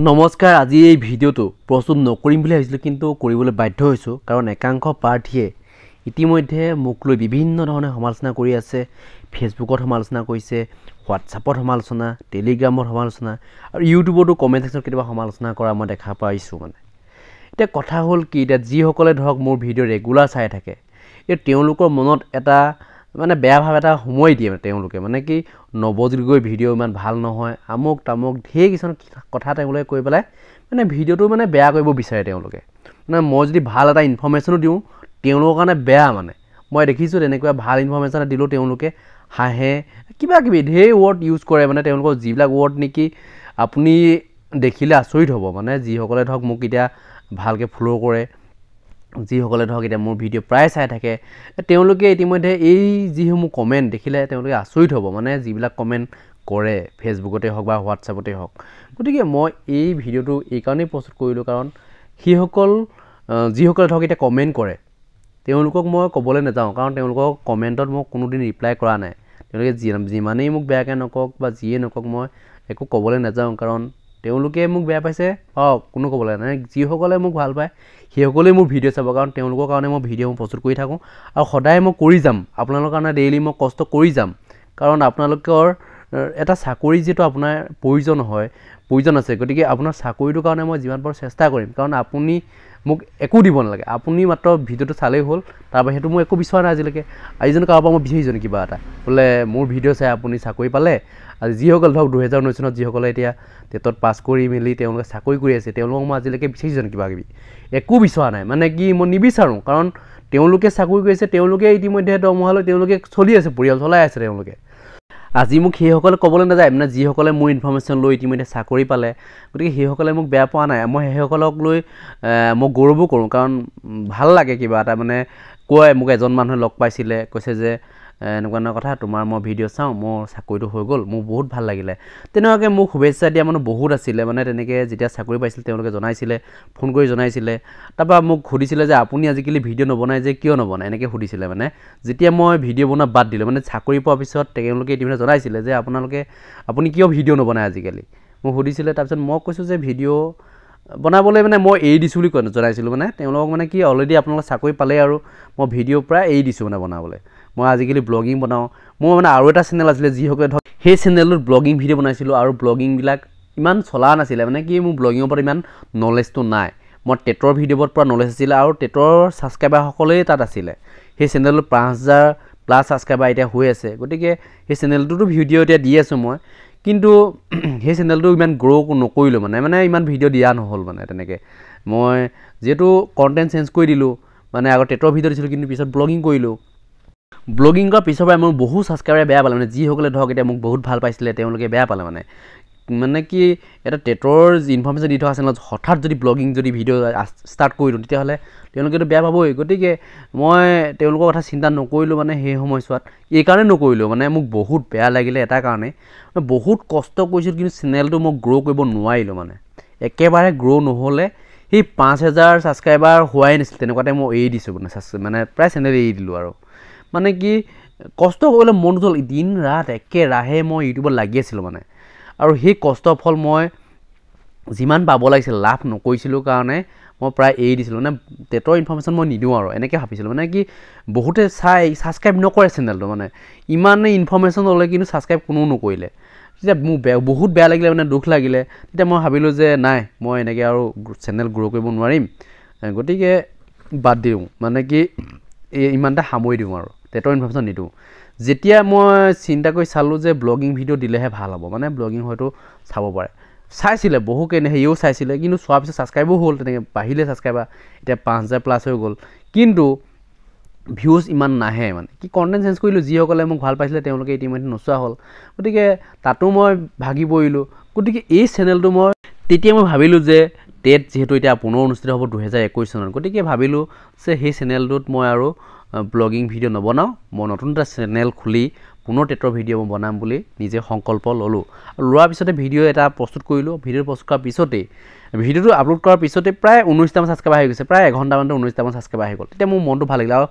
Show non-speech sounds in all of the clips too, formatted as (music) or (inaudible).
নমস্কাৰ আজি এই ভিডিঅ'টো প্ৰস্তুত নকৰিম বুলি ভাবিছিলোঁ কিন্তু কৰিবলৈ বাধ্য হৈছোঁ কাৰণ একাংশ প্ৰাৰ্থীয়ে ইতিমধ্যে মোক লৈ বিভিন্ন ধৰণে সমালোচনা কৰি আছে ফেচবুকত সমালোচনা কৰিছে হোৱাটছআপত সমালোচনা টেলিগ্ৰামত সমালোচনা আৰু ইউটিউবতো কমেণ্ট ছেকশ্যনত কেতিয়াবা সমালোচনা কৰা মই দেখা পাইছোঁ মানে এতিয়া কথা হ'ল কি এতিয়া যিসকলে ধৰক মোৰ ভিডিঅ' ৰেগুলাৰ চাই থাকে এতিয়া তেওঁলোকৰ মনত এটা মানে বেয়া ভাৱ এটা সময় দিয়ে মানে তেওঁলোকে মানে কি নৱজিগৈ ভিডিঅ' ইমান ভাল নহয় আমুক তামুক ঢেৰ কিছুমান কথা তেওঁলোকে কৈ পেলাই মানে ভিডিঅ'টো মানে বেয়া কৰিব বিচাৰে তেওঁলোকে মানে মই যদি ভাল এটা ইনফৰ্মেশ্যনো দিওঁ তেওঁলোকৰ কাৰণে বেয়া মানে মই দেখিছোঁ তেনেকুৱা ভাল ইনফৰ্মেশ্যন দিলেও তেওঁলোকে হাঁহে কিবাকিবি ঢেৰ ৱৰ্ড ইউজ কৰে মানে তেওঁলোকৰ যিবিলাক ৱৰ্ড নেকি আপুনি দেখিলে আচৰিত হ'ব মানে যিসকলে ধৰক মোক এতিয়া ভালকৈ ফ'ল' কৰে যিসকলে ধৰক এতিয়া মোৰ ভিডিঅ' প্ৰায় চাই থাকে তেওঁলোকে ইতিমধ্যে এই যিসমূহ কমেণ্ট দেখিলে তেওঁলোকে আচৰিত হ'ব মানে যিবিলাক কমেণ্ট কৰে ফেচবুকতে হওক বা হোৱাটছআপতে হওক গতিকে মই এই ভিডিঅ'টো এইকাৰণেই প্ৰস্তুত কৰিলোঁ কাৰণ সেইসকল যিসকলে ধৰক এতিয়া কমেণ্ট কৰে তেওঁলোকক মই ক'বলৈ নাযাওঁ কাৰণ তেওঁলোকক কমেণ্টত মই কোনোদিন ৰিপ্লাই কৰা নাই তেওঁলোকে যি যিমানেই মোক বেয়াকৈ নকওক বা যিয়ে নকওক মই একো ক'বলৈ নাযাওঁ কাৰণ তেওঁলোকে মোক বেয়া পাইছে অঁ কোনো ক'বলৈ নাই যিসকলে মোক ভাল পায় সেইসকলেই মোৰ ভিডিঅ' চাব কাৰণ তেওঁলোকৰ কাৰণে মই ভিডিঅ' প্ৰস্তুত কৰি থাকোঁ আৰু সদায় মই কৰি যাম আপোনালোকৰ কাৰণে ডেইলি মই কষ্ট কৰি যাম কাৰণ আপোনালোকৰ এটা চাকৰি যিটো আপোনাৰ প্ৰয়োজন হয় প্ৰয়োজন আছে গতিকে আপোনাৰ চাকৰিটোৰ কাৰণে মই যিমান পাৰোঁ চেষ্টা কৰিম কাৰণ আপুনি মোক একো দিব নালাগে আপুনি মাত্ৰ ভিডিঅ'টো চালেই হ'ল তাৰ বাহিৰেতো মই একো বিচৰা নাই আজিলৈকে আজিজনে কাৰোবাৰ মই বিচাৰিছোঁ কিবা এটা বোলে মোৰ ভিডিঅ' চাই আপুনি চাকৰি পালে আজি যিসকল ধৰক দুহেজাৰ ঊনৈছ চনত যিসকলে এতিয়া টেটত পাছ কৰি মেলি তেওঁলোকে চাকৰি কৰি আছে তেওঁলোকক মই আজিলৈকে বিচাৰিছোঁ কিবা কিবি একো বিচৰা নাই মানে কি মই নিবিচাৰোঁ কাৰণ তেওঁলোকে চাকৰি কৰিছে তেওঁলোকে ইতিমধ্যে দৰমহালৈ তেওঁলোকে চলি আছে পৰিয়াল চলাই আছে তেওঁলোকে আজি মোক সেইসকলে ক'বলৈ নাযায় মানে যিসকলে মোৰ ইনফৰ্মেশ্যন লৈ ইতিমধ্যে চাকৰি পালে গতিকে সেইসকলে মোক বেয়া পোৱা নাই মই সেইসকলক লৈ মই গৌৰৱো কৰোঁ কাৰণ ভাল লাগে কিবা এটা মানে কয় মোক এজন মানুহে লগ পাইছিলে কৈছে যে এনেকুৱা এনেকুৱা কথা তোমাৰ মই ভিডিঅ' চাওঁ মোৰ চাকৰিটো হৈ গ'ল মোৰ বহুত ভাল লাগিলে তেনেকুৱাকৈ মোক শুভেচ্ছা দিয়া মানুহ বহুত আছিলে মানে তেনেকৈ যেতিয়া চাকৰি পাইছিলে তেওঁলোকে জনাইছিলে ফোন কৰি জনাইছিলে তাৰপৰা মোক সুধিছিলে যে আপুনি আজিকালি ভিডিঅ' নবনাই যে কিয় নবনায় এনেকৈ সুধিছিলে মানে যেতিয়া মই ভিডিঅ' বনোৱা বাদ দিলোঁ মানে চাকৰি পোৱাৰ পিছত তেওঁলোকে ইতিমধ্যে জনাইছিলে যে আপোনালোকে আপুনি কিয় ভিডিঅ' নবনায় আজিকালি মোক সুধিছিলে তাৰপিছত মই কৈছোঁ যে ভিডিঅ' বনাবলৈ মানে মই এৰি দিছোঁ বুলি কৈ জনাইছিলোঁ মানে তেওঁলোকক মানে কি অলৰেডি আপোনালোকে চাকৰি পালেই আৰু মই ভিডিঅ'ৰ পৰা এৰি দিছোঁ মানে বনাবলৈ মই আজিকালি ব্লগিং বনাওঁ মোৰ মানে আৰু এটা চেনেল আছিলে যিসকলে ধৰক সেই চেনেলত ব্লগিং ভিডিঅ' বনাইছিলোঁ আৰু ব্লগিংবিলাক ইমান চলা নাছিলে মানে কি মোৰ ব্লগিঙৰ পৰা ইমান নলেজটো নাই মই টেটৰ ভিডিঅ'ৰ পৰা নলেজ আছিলে আৰু টেটৰ ছাবস্ক্ৰাইবাৰসকলেই তাত আছিলে সেই চেনেলত পাঁচ হাজাৰ প্লাছ ছাবস্ক্ৰাইবাৰ এতিয়া হৈ আছে গতিকে সেই চেনেলটোতো ভিডিঅ' এতিয়া দি আছোঁ মই কিন্তু (clears throat) সেই চেনেলটো ইমান গ্ৰ' নকৰিলোঁ মানে মানে ইমান ভিডিঅ' দিয়া নহ'ল মানে তেনেকৈ মই যিহেতু কণ্টেণ্ট চেঞ্জ কৰি দিলোঁ মানে আগত টেটৰ ভিডিঅ' দিছিলোঁ কিন্তু পিছত ব্লগিং কৰিলোঁ ব্লগিং ব্লগিঙৰ পিছৰ পৰাই মোৰ বহুত ছাবস্ক্ৰাইবাৰে বেয়া পালে মানে যিসকলে ধৰক এতিয়া মোক বহুত ভাল পাইছিলে তেওঁলোকে বেয়া পালে মানে মানে কি এটা টেটৰ ইনফৰ্মেশ্যন দি থকা চেনেলত হঠাৎ যদি ব্লগিং যদি ভিডিঅ' ষ্টাৰ্ট কৰিলোঁ তেতিয়াহ'লে তেওঁলোকেতো বেয়া পাবই গতিকে মই তেওঁলোকৰ কথা চিন্তা নকৰিলোঁ মানে সেই সময়ছোৱাত এইকাৰণে নকৰিলোঁ মানে মোক বহুত বেয়া লাগিলে এটা কাৰণে বহুত কষ্ট কৰিছিলোঁ কিন্তু চেনেলটো মই গ্ৰ' কৰিব নোৱাৰিলোঁ মানে একেবাৰে গ্ৰ' নহ'লে সেই পাঁচ হেজাৰ ছাবস্ক্ৰাইবাৰ হোৱাই নাছিল তেনেকুৱাতে মই এৰি দিছোঁ মানে মানে প্ৰায় চেনেল এৰি দিলোঁ আৰু মানে কি কষ্ট কৰিবলৈ মন গ'ল দিন ৰাত একেৰাহে মই ইউটিউবত লাগি আছিলোঁ মানে আৰু সেই কষ্ট ফল মই যিমান পাব লাগিছিল লাভ নকৰিছিলোঁ কাৰণে মই প্ৰায় এৰি দিছিলোঁ মানে টেটৰ ইনফৰ্মেশ্যন মই নিদিওঁ আৰু এনেকৈ ভাবিছিলোঁ মানে কি বহুতে চাই ছাবস্ক্ৰাইব নকৰে চেনেলটো মানে ইমানে ইনফৰ্মেশ্যন ল'লে কিন্তু ছাবস্ক্ৰাইব কোনো নকৰিলে তেতিয়া মোৰ বে বহুত বেয়া লাগিলে মানে দুখ লাগিলে তেতিয়া মই ভাবিলোঁ যে নাই মই এনেকৈ আৰু চেনেল গ্ৰ' কৰিব নোৱাৰিম গতিকে বাদ দিওঁ মানে কি ইমান এটা সামৰি দিওঁ আৰু টেটৰ ইনফৰ্মেশ্যন নিদিওঁ যেতিয়া মই চিন্তা কৰি চালোঁ যে ব্লগিং ভিডিঅ' দিলেহে ভাল হ'ব মানে ব্লগিং হয়তো চাব পাৰে চাইছিলে বহু কেনে সিও চাইছিলে কিন্তু চোৱাৰ পিছত ছাবস্ক্ৰাইবো হ'ল তেনেকৈ বাঢ়িলে ছাবস্ক্ৰাইবাৰ এতিয়া পাঁচ হাজাৰ প্লাছ হৈ গ'ল কিন্তু ভিউজ ইমান নাহে মানে কি কণ্টেণ্ট চেঞ্জ কৰিলোঁ যিসকলে মোক ভাল পাইছিলে তেওঁলোকে ইতিমধ্যে নোচোৱা হ'ল গতিকে তাতো মই ভাগি পৰিলোঁ গতিকে এই চেনেলটো মই তেতিয়া মই ভাবিলোঁ যে টেট যিহেতু এতিয়া পুনৰ অনুষ্ঠিত হ'ব দুহেজাৰ একৈছ চনত গতিকে ভাবিলোঁ যে সেই চেনেলটোত মই আৰু ব্লগিং ভিডিঅ' নবনাওঁ মই নতুন এটা চেনেল খুলি পুনৰ টেটৰ ভিডিঅ' মই বনাম বুলি নিজে সংকল্প ল'লোঁ আৰু লোৱাৰ পিছতে ভিডিঅ' এটা প্ৰস্তুত কৰিলোঁ ভিডিঅ' প্ৰস্তুত কৰাৰ পিছতেই ভিডিঅ'টো আপলোড কৰাৰ পিছতেই প্ৰায় ঊনৈছটামান ছাবস্ক্ৰাইবাৰ আহি গৈছে প্ৰায় এঘণ্টামানতে ঊনৈছটামান ছাবস্ক্ৰাইবাৰ আহি গ'ল তেতিয়া মোৰ মনটো ভাল লাগিলে আৰু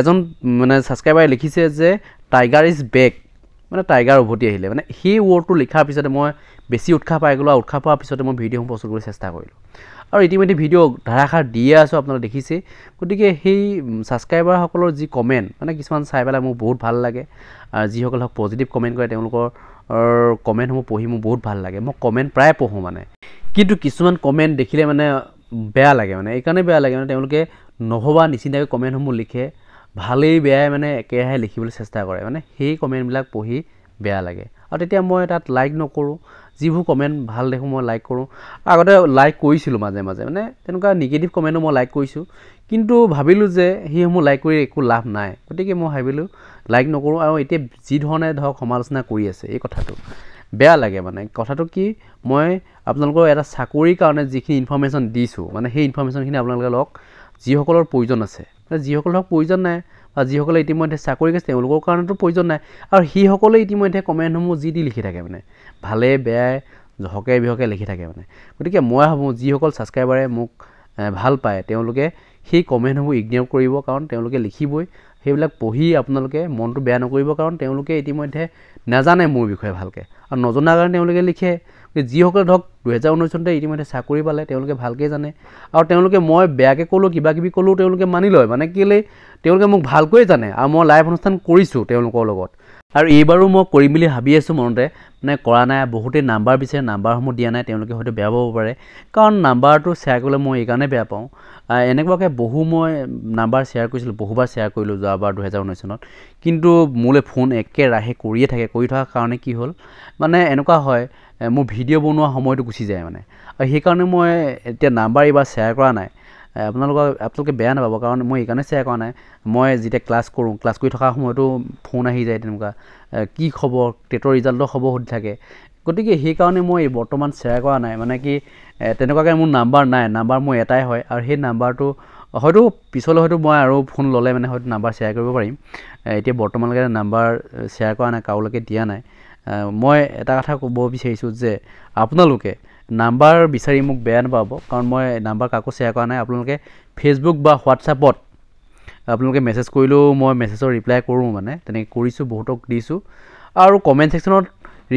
এজন মানে ছাবস্ক্ৰাইবাৰে লিখিছে যে টাইগাৰ ইজ বেক মানে টাইগাৰ উভতি আহিলে মানে সেই ৱৰ্ডটো লিখাৰ পিছতে মই বেছি উৎসাহ পাই গ'লোঁ আৰু উৎসাহ পোৱাৰ পিছতে মই ভিডিঅ'সমূহ প্ৰস্তুত কৰিবলৈ চেষ্টা কৰিলোঁ আৰু ইতিমধ্যে ভিডিঅ' ধাৰাসাৰ দিয়ে আছোঁ আপোনালোকে দেখিছেই গতিকে সেই ছাবস্ক্ৰাইবাৰসকলৰ যি কমেণ্ট মানে কিছুমান চাই পেলাই মোৰ বহুত ভাল লাগে আৰু যিসকলে হওক পজিটিভ কমেণ্ট কৰে তেওঁলোকৰ কমেণ্টসমূহ পঢ়ি মোৰ বহুত ভাল লাগে মই কমেণ্ট প্ৰায় পঢ়োঁ মানে কিন্তু কিছুমান কমেণ্ট দেখিলে মানে বেয়া লাগে মানে এইকাৰণে বেয়া লাগে মানে তেওঁলোকে নভবা নিচিন্তাকৈ কমেণ্টসমূহ লিখে ভালেই বেয়াই মানে একেৰাহে লিখিবলৈ চেষ্টা কৰে মানে সেই কমেণ্টবিলাক পঢ়ি বেয়া লাগে আৰু তেতিয়া মই তাত লাইক নকৰোঁ যিবোৰ কমেণ্ট ভাল দেখোঁ মই লাইক কৰোঁ আগতে লাইক কৰিছিলোঁ মাজে মাজে মানে তেনেকুৱা নিগেটিভ কমেণ্টো মই লাইক কৰিছোঁ কিন্তু ভাবিলোঁ যে সেইসমূহ লাইক কৰি একো লাভ নাই গতিকে মই ভাবিলোঁ লাইক নকৰোঁ আৰু এতিয়া যিধৰণে ধৰক সমালোচনা কৰি আছে এই কথাটো বেয়া লাগে মানে কথাটো কি মই আপোনালোকৰ এটা চাকৰিৰ কাৰণে যিখিনি ইনফৰ্মেশ্যন দিছোঁ মানে সেই ইনফৰ্মেশ্যনখিনি আপোনালোকে লওক যিসকলৰ প্ৰয়োজন আছে যিসকলৰ প্ৰয়োজন নাই বা যিসকলে ইতিমধ্যে চাকৰি গৈছে তেওঁলোকৰ কাৰণেতো প্ৰয়োজন নাই আৰু সেইসকলে ইতিমধ্যে কমেণ্টসমূহ যি দি লিখি থাকে মানে ভালে বেয়াই হকে বিহকে লিখি থাকে মানে গতিকে মই ভাবোঁ যিসকল ছাবস্ক্ৰাইবাৰে মোক ভাল পায় তেওঁলোকে সেই কমেণ্টসমূহ ইগনৰ কৰিব কাৰণ তেওঁলোকে লিখিবই সেইবিলাক পঢ়ি আপোনালোকে মনটো বেয়া নকৰিব কাৰণ তেওঁলোকে ইতিমধ্যে নাজানে মোৰ বিষয়ে ভালকৈ আৰু নজনাৰ কাৰণে তেওঁলোকে লিখে যিসকলে ধৰক দুহেজাৰ ঊনৈছ চনতে ইতিমধ্যে চাকৰি পালে তেওঁলোকে ভালকৈ জানে আৰু তেওঁলোকে মই বেয়াকৈ ক'লোঁ কিবা কিবি ক'লোঁ তেওঁলোকে মানি লয় মানে কেলৈ তেওঁলোকে মোক ভালকৈয়ে জানে আৰু মই লাইভ অনুষ্ঠান কৰিছোঁ তেওঁলোকৰ লগত আৰু এইবাৰো মই কৰিম বুলি ভাবি আছোঁ মনতে মানে কৰা নাই বহুতেই নাম্বাৰ বিচাৰে নাম্বাৰসমূহ দিয়া নাই তেওঁলোকে হয়তো বেয়া পাব পাৰে কাৰণ নাম্বাৰটো শ্বেয়াৰ কৰিলে মই এইকাৰণে বেয়া পাওঁ এনেকুৱাকৈ বহু মই নাম্বাৰ শ্বেয়াৰ কৰিছিলোঁ বহুবাৰ শ্বেয়াৰ কৰিলোঁ যোৱাবাৰ দুহেজাৰ ঊনৈছ চনত কিন্তু মোলৈ ফোন একেৰাহে কৰিয়ে থাকে কৰি থকাৰ কাৰণে কি হ'ল মানে এনেকুৱা হয় মোৰ ভিডিঅ' বনোৱা সময়টো গুচি যায় মানে আৰু সেইকাৰণে মই এতিয়া নাম্বাৰ এইবাৰ শ্বেয়াৰ কৰা নাই আপোনালোকৰ আপোনালোকে বেয়া নাপাব কাৰণ মই সেইকাৰণে শ্বেয়াৰ কৰা নাই মই যেতিয়া ক্লাছ কৰোঁ ক্লাছ কৰি থকা সময়তো ফোন আহি যায় তেনেকুৱা কি খবৰ টেটৰ ৰিজাল্টৰ খবৰ সুধি থাকে গতিকে সেইকাৰণে মই বৰ্তমান শ্বেয়াৰ কৰা নাই মানে কি তেনেকুৱাকৈ মোৰ নাম্বাৰ নাই নাম্বাৰ মোৰ এটাই হয় আৰু সেই নাম্বাৰটো হয়তো পিছলৈ হয়তো মই আৰু ফোন ল'লে মানে হয়তো নাম্বাৰ শ্বেয়াৰ কৰিব পাৰিম এতিয়া বৰ্তমানলৈকে নাম্বাৰ শ্বেয়াৰ কৰা নাই কাৰোলৈকে দিয়া নাই মই এটা কথা ক'ব বিচাৰিছোঁ যে আপোনালোকে নাম্বাৰ বিচাৰি মোক বেয়া নাপাব কাৰণ মই নাম্বাৰ কাকো শ্বেয়াৰ কৰা নাই আপোনালোকে ফেচবুক বা হোৱাটছআপত আপোনালোকে মেছেজ কৰিলেও মই মেছেজৰ ৰিপ্লাই কৰোঁ মানে তেনেকৈ কৰিছোঁ বহুতক দিছোঁ আৰু কমেণ্ট ছেকশ্যনত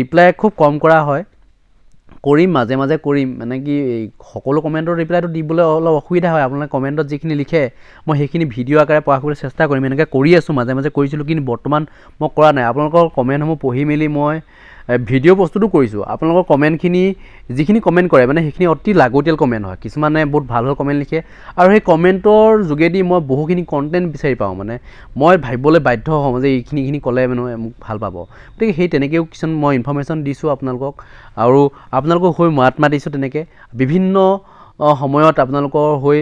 ৰিপ্লাই খুব কম কৰা হয় কৰিম মাজে মাজে কৰিম মানে কি সকলো কমেণ্টৰ ৰিপ্লাইটো দিবলৈ অলপ অসুবিধা হয় আপোনালোকে কমেণ্টত যিখিনি লিখে মই সেইখিনি ভিডিঅ' আকাৰে পঢ়া কৰিবলৈ চেষ্টা কৰিম এনেকৈ কৰি আছোঁ মাজে মাজে কৰিছিলোঁ কিন্তু বৰ্তমান মই কৰা নাই আপোনালোকৰ কমেণ্টসমূহ পঢ়ি মেলি মই ভিডিঅ' বস্তুটো কৰিছোঁ আপোনালোকৰ কমেণ্টখিনি যিখিনি কমেণ্ট কৰে মানে সেইখিনি অতি লাগতিয়াল কমেণ্ট হয় কিছুমানে বহুত ভাল ভাল কমেণ্ট লিখে আৰু সেই কমেণ্টৰ যোগেদি মই বহুখিনি কণ্টেণ্ট বিচাৰি পাওঁ মানে মই ভাবিবলৈ বাধ্য হওঁ যে এইখিনিখিনি ক'লে মানে মোক ভাল পাব গতিকে সেই তেনেকৈও কিছুমান মই ইনফৰ্মেশ্যন দিছোঁ আপোনালোকক আৰু আপোনালোকক হৈ মাত মাতিছোঁ তেনেকৈ বিভিন্ন সময়ত আপোনালোকৰ হৈ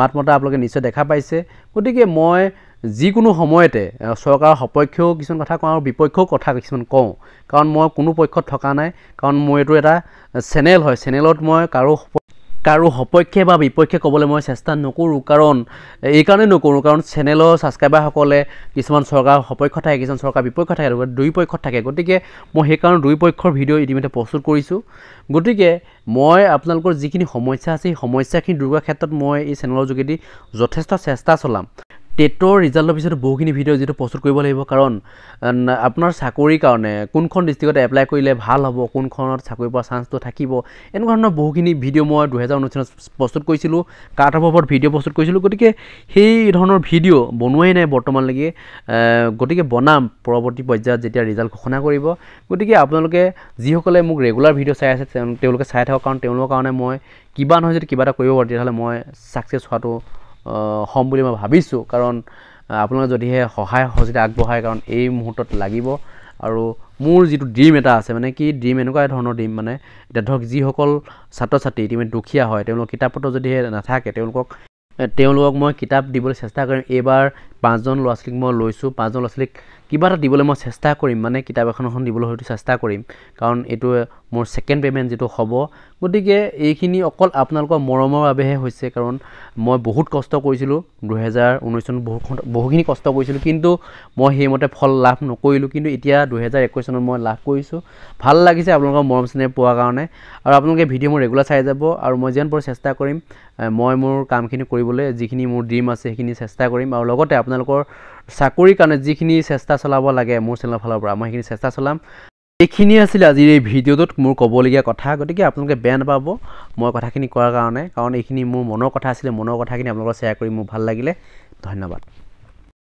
মাত মতা আপোনালোকে নিশ্চয় দেখা পাইছে গতিকে মই যিকোনো সময়তে চৰকাৰৰ সপক্ষেও কিছুমান কথা কওঁ আৰু বিপক্ষেও কথা কিছুমান কওঁ কাৰণ মই কোনো পক্ষত থকা নাই কাৰণ মোৰ এইটো এটা চেনেল হয় চেনেলত মই কাৰো কাৰো সপক্ষে বা বিপক্ষে ক'বলৈ মই চেষ্টা নকৰোঁ কাৰণ এইকাৰণে নকৰোঁ কাৰণ চেনেলৰ ছাবস্ক্ৰাইবাৰসকলে কিছুমান চৰকাৰৰ সপক্ষ থাকে কিছুমান চৰকাৰৰ বিপক্ষ থাকে দুই পক্ষত থাকে গতিকে মই সেইকাৰণে দুই পক্ষৰ ভিডিঅ' ইতিমধ্যে প্ৰস্তুত কৰিছোঁ গতিকে মই আপোনালোকৰ যিখিনি সমস্যা আছে সেই সমস্যাখিনি দূৰ কৰাৰ ক্ষেত্ৰত মই এই চেনেলৰ যোগেদি যথেষ্ট চেষ্টা চলাম টেটৰ ৰিজাল্টৰ পিছত বহুখিনি ভিডিঅ' যিটো প্ৰস্তুত কৰিব লাগিব কাৰণ আপোনাৰ চাকৰিৰ কাৰণে কোনখন ডিষ্ট্ৰিক্টত এপ্লাই কৰিলে ভাল হ'ব কোনখনত চাকৰি পোৱা চান্সটো থাকিব এনেকুৱা ধৰণৰ বহুখিনি ভিডিঅ' মই দুহেজাৰ ঊনৈছ চনত প্ৰস্তুত কৰিছিলোঁ কাৰ্ড অফত ভিডিঅ' প্ৰস্তুত কৰিছিলোঁ গতিকে সেই ধৰণৰ ভিডিঅ' বনোৱাই নাই বৰ্তমানলৈকে গতিকে বনাম পৰৱৰ্তী পৰ্যায়ত যেতিয়া ৰিজাল্ট ঘোষণা কৰিব গতিকে আপোনালোকে যিসকলে মোক ৰেগুলাৰ ভিডিঅ' চাই আছে তেওঁলোকে চাই থাকক কাৰণ তেওঁলোকৰ কাৰণে মই কিবা নহয় যদি কিবা এটা কৰিব পাৰোঁ তেতিয়াহ'লে মই ছাকচেছ হোৱাটো হ'ম বুলি মই ভাবিছোঁ কাৰণ আপোনালোকে যদিহে সহায় সহযোগিতা আগবঢ়ায় কাৰণ এই মুহূৰ্তত লাগিব আৰু মোৰ যিটো ড্ৰিম এটা আছে মানে কি ড্ৰিম এনেকুৱা ধৰণৰ ড্ৰিম মানে এতিয়া ধৰক যিসকল ছাত্ৰ ছাত্ৰী ইতিমধ্যে দুখীয়া হয় তেওঁলোকৰ কিতাপ পত্ৰ যদিহে নাথাকে তেওঁলোকক তেওঁলোকক মই কিতাপ দিবলৈ চেষ্টা কৰিম এইবাৰ পাঁচজন ল'ৰা ছোৱালীক মই লৈছোঁ পাঁচজন ল'ৰা ছোৱালীক কিবা এটা দিবলৈ মই চেষ্টা কৰিম মানে কিতাপ এখন এখন দিবলৈ হয়তো চেষ্টা কৰিম কাৰণ এইটো মোৰ ছেকেণ্ড পে'মেণ্ট যিটো হ'ব গতিকে এইখিনি অকল আপোনালোকৰ মৰমৰ বাবেহে হৈছে কাৰণ মই বহুত কষ্ট কৰিছিলোঁ দুহেজাৰ ঊনৈছ চনত বহুত বহুখিনি কষ্ট কৰিছিলোঁ কিন্তু মই সেইমতে ফল লাভ নকৰিলোঁ কিন্তু এতিয়া দুহেজাৰ একৈছ চনত মই লাভ কৰিছোঁ ভাল লাগিছে আপোনালোকৰ মৰম চেনেহ পোৱাৰ কাৰণে আৰু আপোনালোকে ভিডিঅ' মোৰ ৰেগুলাৰ চাই যাব আৰু মই যিমান পৰে চেষ্টা কৰিম মই মোৰ কামখিনি কৰিবলৈ যিখিনি মোৰ ড্ৰিম আছে সেইখিনি চেষ্টা কৰিম আৰু লগতে আপোনাৰ আপোনালোকৰ চাকৰিৰ কাৰণে যিখিনি চেষ্টা চলাব লাগে মোৰ চেনেলৰ ফালৰ পৰা মই সেইখিনি চেষ্টা চলাম এইখিনিয়ে আছিলে আজিৰ এই ভিডিঅ'টোত মোৰ ক'বলগীয়া কথা গতিকে আপোনালোকে বেয়া নাপাব মই কথাখিনি কোৱাৰ কাৰণে কাৰণ এইখিনি মোৰ মনৰ কথা আছিলে মনৰ কথাখিনি আপোনালোকৰ শ্বেয়াৰ কৰি মোৰ ভাল লাগিলে ধন্যবাদ